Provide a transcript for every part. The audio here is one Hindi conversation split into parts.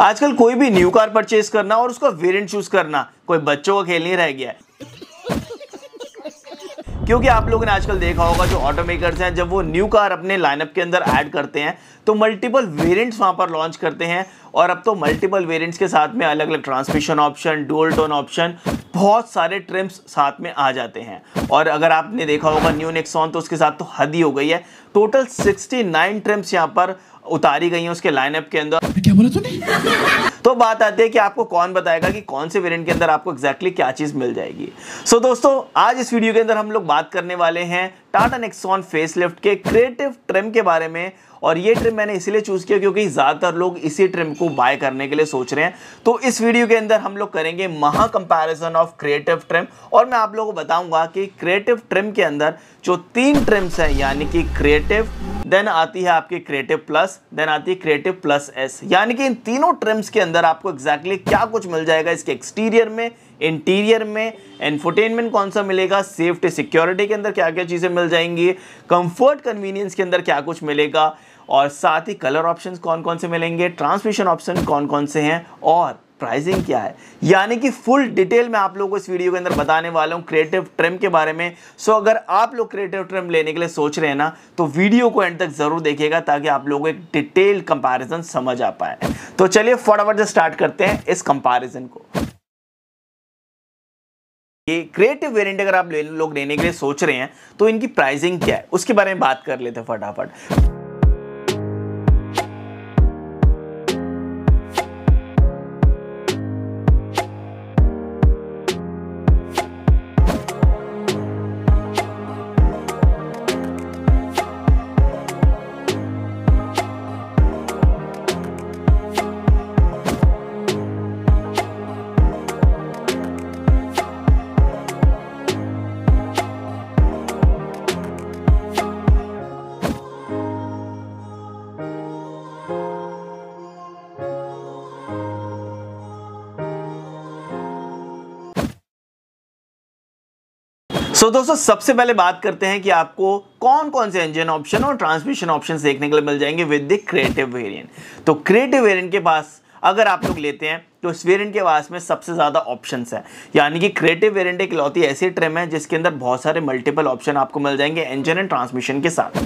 आजकल कोई भी न्यू कार परचेज करना और उसका वेरिएंट चूज करना कोई बच्चों का खेल नहीं रह गया है क्योंकि आप लोगों ने आजकल देखा होगा जो ऑटो मेकर्स हैं जब वो न्यू कार अपने लाइनअप के अंदर ऐड करते हैं तो मल्टीपल वेरिएंट्स वहाँ पर लॉन्च करते हैं और अब तो मल्टीपल वेरिएंट्स के साथ में अलग अलग transmission option dual tone option बहुत सारे ट्रिम्स साथ में आ जाते हैं और अगर आपने देखा होगा न्यू नेक्सॉन तो उसके साथ तो हद ही हो गई है टोटल 69 ट्रिम्स यहाँ पर उतारी गई हैं उसके लाइनअप के अंदर क्या बोला तूने तो बात आती है कि आपको कौन बताएगा कि कौन से वेरिएंट के अंदर आपको एक्जैक्टली exactly क्या चीज़ मिल जाएगी सो so, दोस्तों आज इस वीडियो के अंदर हम लोग बात करने वाले हैं टाटा नेक्सॉन फेसलिफ्ट के क्रिएटिव ट्रिम के बारे में और ये ट्रिम मैंने इसलिए चूज़ किया क्योंकि ज़्यादातर लोग इसी ट्रिम को बाय करने के लिए सोच रहे हैं तो इस वीडियो के अंदर हम लोग करेंगे महा कंपैरिजन ऑफ क्रिएटिव ट्रिम और मैं आप लोगों को बताऊंगा कि क्रिएटिव ट्रिम के अंदर जो तीन ट्रिम्स हैं यानी कि क्रिएटिव देन आती है आपकी क्रिएटिव प्लस देन आती है क्रिएटिव प्लस एस यानी कि इन तीनों ट्रिम्स के अंदर आपको एग्जैक्टली exactly क्या कुछ मिल जाएगा इसके एक्सटीरियर में इंटीरियर में एनफोटेनमेंट कौन सा मिलेगा सेफ्टी सिक्योरिटी के अंदर क्या क्या चीज़ें मिल जाएंगी कंफर्ट कन्वीनियंस के अंदर क्या कुछ मिलेगा और साथ ही कलर ऑप्शंस कौन कौन से मिलेंगे ट्रांसमिशन ऑप्शन कौन कौन से हैं और प्राइसिंग क्या है यानी कि फुल डिटेल में आप लोगों को इस वीडियो के अंदर बताने वाला हूँ क्रिएटिव ट्रिम के बारे में सो so, अगर आप लोग क्रिएटिव ट्रिम लेने के लिए सोच रहे हैं ना तो वीडियो को एंड तक ज़रूर देखिएगा ताकि आप लोगों को एक डिटेल कंपैरिजन समझ आ पाए तो चलिए फटाफट से स्टार्ट करते हैं इस कंपैरिजन को ये क्रिएटिव वेरिएंट अगर आप लोग लेने के लिए सोच रहे हैं तो इनकी प्राइसिंग क्या है उसके बारे में बात कर लेते हैं फटाफट सो so, दोस्तों सबसे पहले बात करते हैं कि आपको कौन कौन से इंजन ऑप्शन और ट्रांसमिशन ऑप्शन देखने के लिए मिल जाएंगे विद द क्रिएटिव वेरिएंट तो क्रिएटिव वेरिएंट के पास अगर आप लोग लेते हैं तो इस वेरिएंट के पास में सबसे ज़्यादा ऑप्शंस है यानी कि क्रिएटिव वेरिएंट एक लौती ऐसी ट्रिम है जिसके अंदर बहुत सारे मल्टीपल ऑप्शन आपको मिल जाएंगे इंजन एंड ट्रांसमिशन के साथ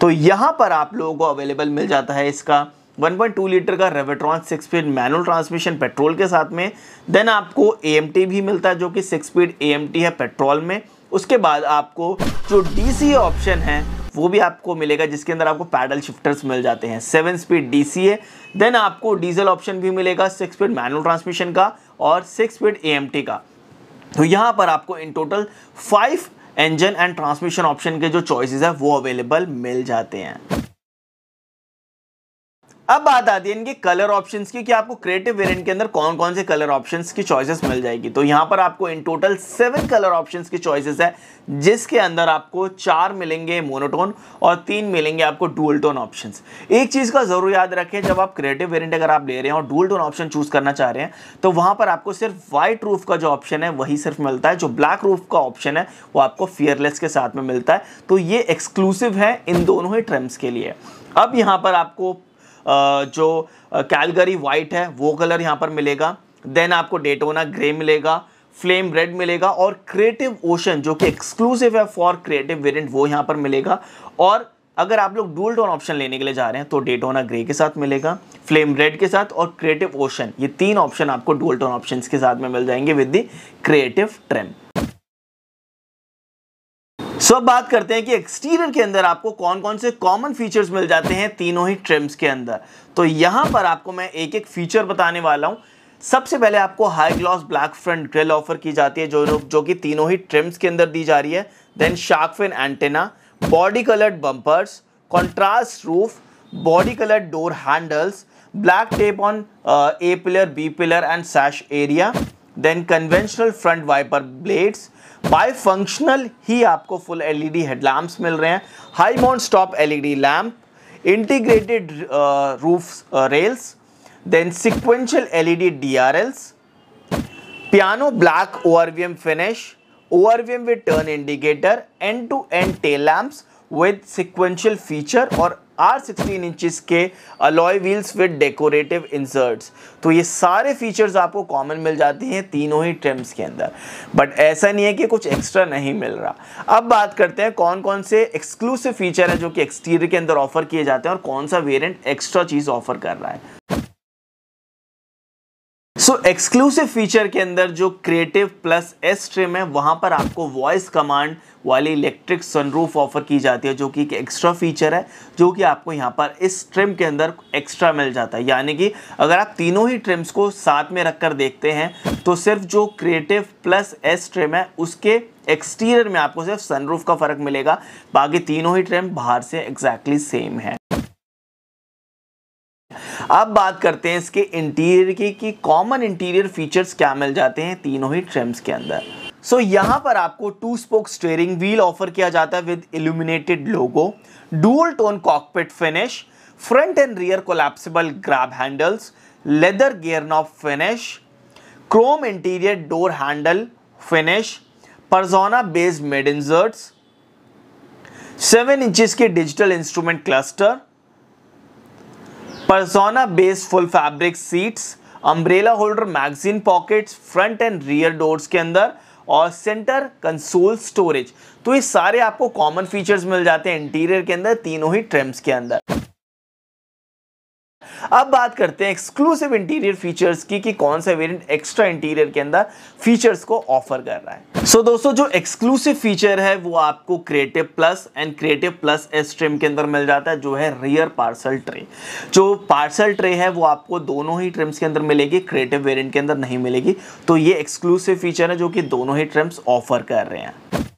तो यहाँ पर आप लोगों को अवेलेबल मिल जाता है इसका 1.2 लीटर का Revotron six speed manual transmission petrol के साथ में देन आपको ए भी मिलता है जो कि सिक्स स्पीड ए है पेट्रोल में उसके बाद आपको जो डी ऑप्शन है वो भी आपको मिलेगा जिसके अंदर आपको पैडल शिफ्टर्स मिल जाते हैं seven speed D C A then आपको डीजल ऑप्शन भी मिलेगा सिक्स स्पीड मैनुअल ट्रांसमिशन का और six speed A M T का तो यहाँ पर आपको in total five engine and transmission option के जो चॉइसेस है वो अवेलेबल मिल जाते हैं अब बात आती है इनके कलर ऑप्शन की कि आपको क्रिएटिव वेरिएंट के अंदर कौन कौन से कलर ऑप्शन की चॉइसेस मिल जाएगी तो यहां पर आपको in total seven colour option की चॉइसेस है जिसके अंदर आपको चार मिलेंगे मोनोटोन और तीन मिलेंगे आपको डुअल टोन ऑप्शन एक चीज़ का ज़रूर याद रखें जब आप क्रिएटिव वेरियंट अगर आप ले रहे हैं और डुअल टोन ऑप्शन चूज़ करना चाह रहे हैं तो वहां पर आपको सिर्फ व्हाइट रूफ का जो ऑप्शन है वही सिर्फ मिलता है जो ब्लैक रूफ का ऑप्शन है वो आपको फियरलेस के साथ में मिलता है तो ये एक्सक्लूसिव है इन दोनों ही ट्रम्स के लिए अब यहां पर आपको जो कैलगरी वाइट है वो कलर यहाँ पर मिलेगा देन आपको डेटोना ग्रे मिलेगा फ्लेम रेड मिलेगा और क्रिएटिव ओशन जो कि एक्सक्लूसिव है फॉर क्रिएटिव वेरिएंट वो यहाँ पर मिलेगा और अगर आप लोग डूल टोन ऑप्शन लेने के लिए जा रहे हैं तो डेटोना ग्रे के साथ मिलेगा फ्लेम रेड के साथ और क्रिएटिव ओशन ये तीन ऑप्शन आपको डूल टोन ऑप्शन के साथ में मिल जाएंगे with the creative trend so अब बात करते हैं कि एक्सटीरियर के अंदर आपको कौन कौन से कॉमन फीचर्स मिल जाते हैं तीनों ही ट्रिम्स के अंदर तो यहाँ पर आपको मैं एक एक फीचर बताने वाला हूँ सबसे पहले आपको high gloss black front grille offer की जाती है जो जो कि तीनों ही ट्रिम्स के अंदर दी जा रही है then shark fin antenna body coloured bumpers contrast roof body coloured door handles black tape on A pillar B pillar and sash area then conventional front wiper blades bi functional ही आपको फुल एलईडी हेडलैम्प्स मिल रहे हैं high mount stop LED lamp integrated roof rails then sequential LED DRLs piano black ORVM finish ORVM with turn indicator end to end tail lamps with sequential feature और आर सिक्सटीन इंचेस के alloy wheels with decorative inserts तो ये सारे फीचर्स आपको कॉमन मिल जाते हैं तीनों ही ट्रिम्स के अंदर बट ऐसा नहीं है कि कुछ एक्स्ट्रा नहीं मिल रहा अब बात करते हैं कौन कौन से एक्सक्लूसिव फीचर हैं जो कि एक्सटीरियर के अंदर ऑफर किए जाते हैं और कौन सा वेरियंट एक्स्ट्रा चीज़ ऑफर कर रहा है सो एक्सक्लूसिव फीचर के अंदर जो क्रिएटिव प्लस एस ट्रिम है वहाँ पर आपको वॉइस कमांड वाली इलेक्ट्रिक सनरूफ ऑफर की जाती है जो कि एक एक्स्ट्रा फीचर है जो कि आपको यहाँ पर इस ट्रिम के अंदर एक्स्ट्रा मिल जाता है यानी कि अगर आप तीनों ही ट्रिम्स को साथ में रखकर देखते हैं तो सिर्फ जो क्रिएटिव प्लस एस ट्रिम है उसके एक्सटीरियर में आपको सिर्फ सनरूफ का फ़र्क मिलेगा बाकी तीनों ही ट्रिम बाहर से एग्जैक्टली exactly सेम है अब बात करते हैं इसके इंटीरियर की कि कॉमन इंटीरियर फीचर्स क्या मिल जाते हैं तीनों ही ट्रिम्स के अंदर सो so, यहाँ पर आपको two spoke steering wheel offer किया जाता है with illuminated logo dual tone cockpit finish front and rear collapsible grab handles leather gear knob finish chrome interior door handle finish persona based made inserts seven inches के digital instrument cluster persona based full fabric seats umbrella holder magazine pockets front and rear doors के अंदर और सेंटर कंसोल स्टोरेज तो ये सारे आपको कॉमन फीचर्स मिल जाते हैं इंटीरियर के अंदर तीनों ही ट्रिम्स के अंदर अब बात करते हैं एक्सक्लूसिव इंटीरियर फीचर्स की कि कौन सा वेरिएंट एक्स्ट्रा इंटीरियर के अंदर फीचर्स को ऑफर कर रहा है सो so, दोस्तों जो एक्सक्लूसिव फीचर है वो आपको creative plus and creative plus S trim के अंदर मिल जाता है जो है रियर पार्सल ट्रे जो पार्सल ट्रे है वो आपको दोनों ही ट्रिम्स के अंदर मिलेगी क्रिएटिव वेरिएंट के अंदर नहीं मिलेगी तो ये एक्सक्लूसिव फीचर है जो कि दोनों ही ट्रिम्स ऑफर कर रहे हैं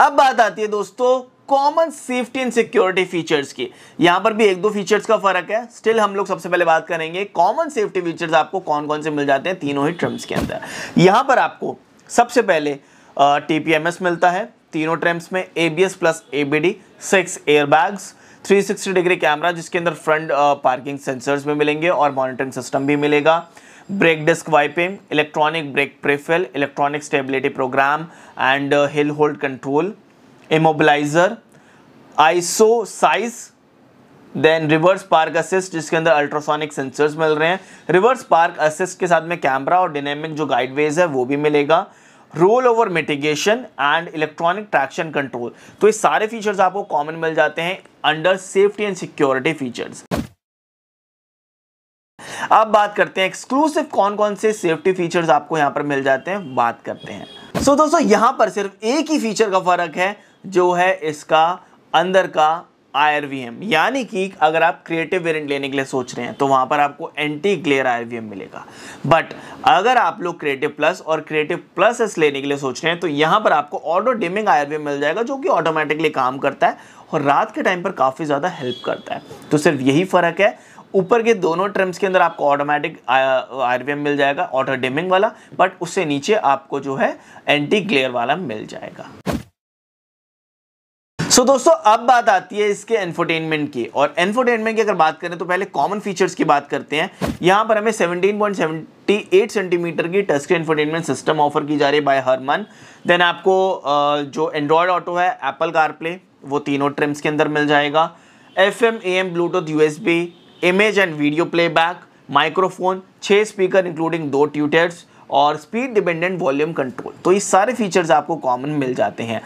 अब बात आती है दोस्तों common safety and security features की यहां पर भी एक दो फीचर्स का फर्क है स्टिल हम लोग सबसे पहले बात करेंगे कॉमन सेफ्टी फीचर्स आपको कौन कौन से मिल जाते हैं तीनों ही ट्रम्स के अंदर यहां पर आपको सबसे पहले टीपीएमएस मिलता है तीनों ट्रम्स में ABS plus EBD six airbags 360 degree camera जिसके अंदर फ्रंट पार्किंग सेंसर्स भी मिलेंगे और मॉनिटरिंग सिस्टम भी मिलेगा brake disc wiping electronic brake prefill electronic stability program and hill hold control immobiliser size then reverse park assist जिसके अंदर अल्ट्रासोनिक सेंसर्स मिल रहे हैं रिवर्स पार्क असिस्ट के साथ में कैमरा और डिनेमिक जो गाइडवेज है वो भी मिलेगा roll over mitigation and electronic traction control तो ये सारे फीचर्स आपको कॉमन मिल जाते हैं under safety and security features अब बात करते हैं एक्सक्लूसिव कौन कौन से सेफ्टी फीचर्स आपको यहां पर मिल जाते हैं बात करते हैं सो so, दोस्तों यहां पर सिर्फ एक ही फीचर का फर्क है जो है इसका अंदर का आयर यानी कि अगर आप क्रिएटिव वेरिएंट लेने के लिए सोच रहे हैं तो वहाँ पर आपको एंटी ग्लेयर आयर मिलेगा बट अगर आप लोग क्रिएटिव प्लस और क्रिएटिव प्लस एस लेने के लिए सोच रहे हैं तो यहाँ पर आपको ऑटो डिमिंग आयर मिल जाएगा जो कि ऑटोमेटिकली काम करता है और रात के टाइम पर काफ़ी ज़्यादा हेल्प करता है तो सिर्फ यही फ़र्क है ऊपर के दोनों ट्रिम्स के अंदर आपको ऑटोमेटिक आर मिल जाएगा ऑटो डिमिंग वाला बट उससे नीचे आपको जो है एंटी ग्लेयर वाला मिल जाएगा सो so, दोस्तों अब बात आती है इसके एनफोटेनमेंट की और एनफोटेनमेंट की अगर बात करें तो पहले कॉमन फीचर्स की बात करते हैं यहाँ पर हमें 17.78 सेंटीमीटर की touch screen infotainment system offer की जा रही है बाय हर मंथ देन आपको जो एंड्रॉयड ऑटो है एप्पल कारप्ले वो तीनों ट्रिम्स के अंदर मिल जाएगा F M A M Bluetooth U S B image and video playback microphone छः स्पीकर इंक्लूडिंग दो ट्यूटर्स और स्पीड डिपेंडेंट वॉल्यूम कंट्रोल तो ये सारे फीचर्स आपको कॉमन मिल जाते हैं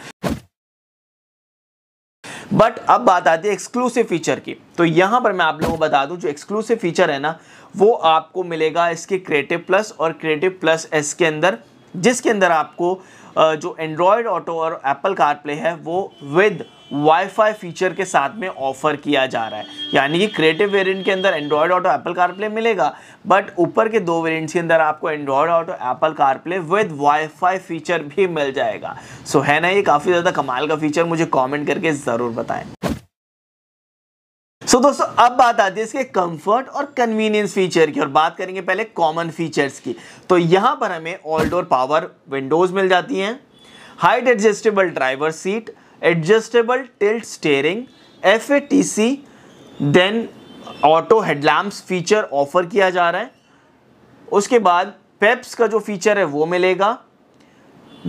बट अब बात आती है एक्सक्लूसिव फीचर की तो यहाँ पर मैं आप लोगों को बता दूँ जो एक्सक्लूसिव फीचर है ना वो आपको मिलेगा इसके क्रिएटिव प्लस और क्रिएटिव प्लस एस के अंदर जिसके अंदर आपको जो एंड्रॉयड ऑटो और एप्पल कारप्ले है वो विद वाईफाई फीचर के साथ में ऑफर किया जा रहा है यानी कि क्रिएटिव वेरिएंट के अंदर एंड्रॉयड ऑटो एप्पल कारप्ले मिलेगा बट ऊपर के दो वेरिएंट्स के अंदर आपको Android Auto Apple CarPlay with WiFi feature भी मिल जाएगा सो है ना ये काफ़ी ज़्यादा कमाल का फीचर मुझे कॉमेंट करके ज़रूर बताएं सो so, दोस्तों अब बात आती है इसके कंफर्ट और कन्वीनियंस फीचर की और बात करेंगे पहले कॉमन फीचर्स की तो यहां पर हमें ऑल डोर पावर विंडोज मिल जाती हैं height adjustable driver seat adjustable steering F A T C then auto headlamps feature offer किया जा रहा है उसके बाद पेप्स का जो फीचर है वो मिलेगा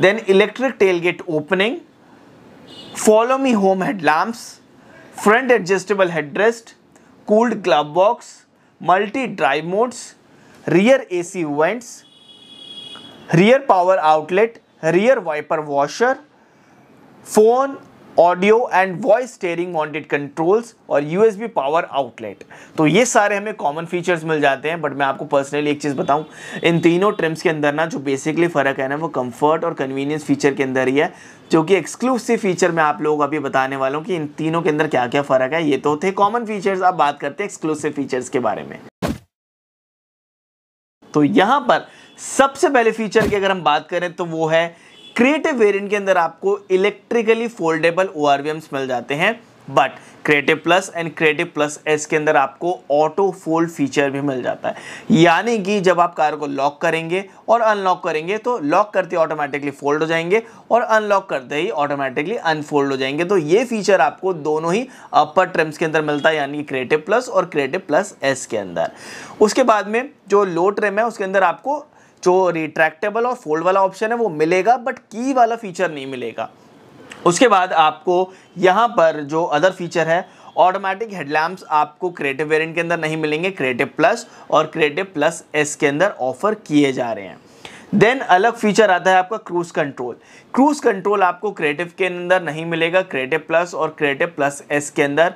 then electric tailgate opening follow me home headlamps front adjustable headrest cooled glove box multi drive modes rear A C vents rear power outlet rear wiper washer phone audio and voice steering mounted controls और यूएसबी पावर आउटलेट तो ये सारे हमें कॉमन फीचर्स मिल जाते हैं बट मैं आपको पर्सनली एक चीज़ बताऊं इन तीनों ट्रिम्स के अंदर ना जो बेसिकली फ़र्क है ना वो कंफर्ट और कन्वीनियंस फीचर के अंदर ही है जो कि एक्सक्लूसिव फीचर मैं आप लोग अभी बताने वाला हूँ कि इन तीनों के अंदर क्या क्या फ़र्क है ये तो थे कॉमन फीचर्स आप बात करते हैं एक्सक्लूसिव फीचर्स के बारे में तो यहाँ पर सबसे पहले फीचर की अगर हम बात करें तो वो है क्रिएटिव वेरिएंट के अंदर आपको इलेक्ट्रिकली फोल्डेबल ओ मिल जाते हैं but creative plus and creative plus S के अंदर आपको ऑटो फोल्ड फीचर भी मिल जाता है यानी कि जब आप कार को लॉक करेंगे और अनलॉक करेंगे तो लॉक करते ऑटोमेटिकली फोल्ड हो जाएंगे और अनलॉक करते ही ऑटोमेटिकली अनफोल्ड हो जाएंगे तो ये फीचर आपको दोनों ही अपर ट्रिम्स के अंदर मिलता है यानी क्रिएटिव प्लस और क्रिएटिव प्लस एस के अंदर उसके बाद में जो लो ट्रिम है उसके अंदर आपको जो रिट्रैक्टेबल और फोल्ड वाला ऑप्शन है वो मिलेगा बट की वाला फीचर नहीं मिलेगा उसके बाद आपको यहाँ पर जो अदर फीचर है ऑटोमेटिक हेडलैम्प्स आपको क्रिएटिव वेरिएंट के अंदर नहीं मिलेंगे क्रिएटिव प्लस और क्रिएटिव प्लस एस के अंदर ऑफर किए जा रहे हैं देन अलग फीचर आता है आपका क्रूज कंट्रोल क्रूज कंट्रोल आपको क्रिएटिव के अंदर नहीं मिलेगा क्रिएटिव प्लस और क्रिएटिव प्लस एस के अंदर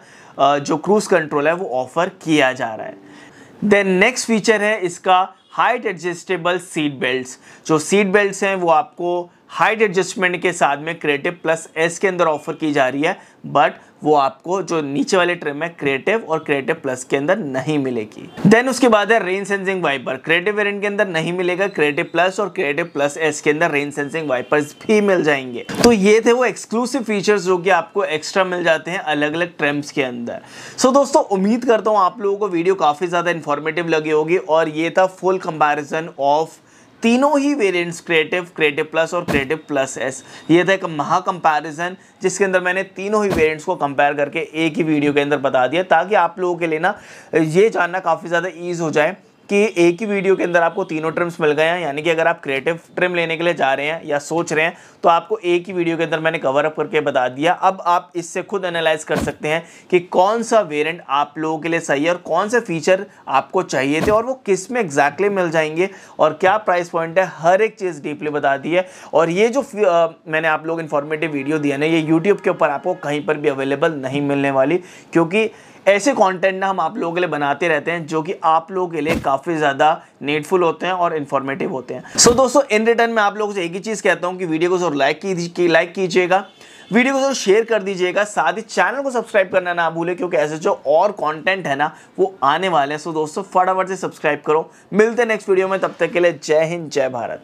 जो क्रूज कंट्रोल है वो ऑफर किया जा रहा है देन नेक्स्ट फीचर है इसका हाइट एडजस्टेबल सीट बेल्ट जो सीट बेल्ट हैं वो आपको हाइट एडजस्टमेंट के साथ में क्रिएटिव प्लस एस के अंदर ऑफर की जा रही है बट वो आपको जो नीचे वाले ट्रिम है क्रिएटिव और क्रिएटिव प्लस के अंदर नहीं मिलेगी देन उसके बाद है rain sensing wiper creative variant के अंदर नहीं मिलेगा क्रिएटिव प्लस और क्रिएटिव प्लस एस के अंदर रेन सेंसिंग वाइपर्स भी मिल जाएंगे तो ये थे वो एक्सक्लूसिव फीचर्स जो कि आपको एक्स्ट्रा मिल जाते हैं अलग अलग ट्रिम्स के अंदर सो so दोस्तों उम्मीद करता हूँ आप लोगों को वीडियो काफ़ी ज़्यादा इन्फॉर्मेटिव लगी होगी और ये था फुल कंपेरिजन ऑफ तीनों ही वेरिएंट्स क्रिएटिव क्रिएटिव प्लस और क्रिएटिव प्लस एस ये था एक महा कंपैरिजन जिसके अंदर मैंने तीनों ही वेरिएंट्स को कंपेयर करके एक ही वीडियो के अंदर बता दिया ताकि आप लोगों के लिए ना ये जानना काफ़ी ज़्यादा ईज हो जाए कि एक ही वीडियो के अंदर आपको तीनों ट्रिम्स मिल गए हैं यानी कि अगर आप क्रिएटिव ट्रिम लेने के लिए जा रहे हैं या सोच रहे हैं तो आपको एक ही वीडियो के अंदर मैंने कवर अप करके बता दिया अब आप इससे खुद एनालाइज कर सकते हैं कि कौन सा वेरिएंट आप लोगों के लिए सही है और कौन से फीचर आपको चाहिए थे और वो किस में एग्जैक्टली मिल जाएंगे और क्या प्राइस पॉइंट है हर एक चीज़ डीपली बता दी है और ये जो आ, मैंने आप लोग इन्फॉर्मेटिव वीडियो दिया ना ये यूट्यूब के ऊपर आपको कहीं पर भी अवेलेबल नहीं मिलने वाली क्योंकि ऐसे कंटेंट ना हम आप लोगों के लिए बनाते रहते हैं जो कि आप लोगों के लिए काफ़ी ज़्यादा नीडफुल होते हैं और इन्फॉर्मेटिव होते हैं सो so, दोस्तों इन रिटर्न मैं आप लोगों से एक ही चीज़ कहता हूँ कि वीडियो को जरूर लाइक की लाइक कीजिएगा वीडियो को जरूर शेयर कर दीजिएगा साथ ही चैनल को सब्सक्राइब करना ना भूले क्योंकि ऐसे जो और कॉन्टेंट है ना वो आने वाले हैं सो दोस्तों फटाफट से सब्सक्राइब करो मिलते हैं नेक्स्ट वीडियो में तब तक के लिए जय हिंद जय भारत